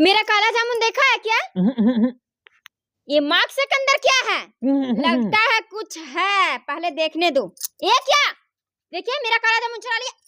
मेरा काला जामुन देखा है क्या ये मास्क के अंदर क्या है लगता है कुछ है पहले देखने दो ये क्या देखिए मेरा काला जामुन चुरा लिया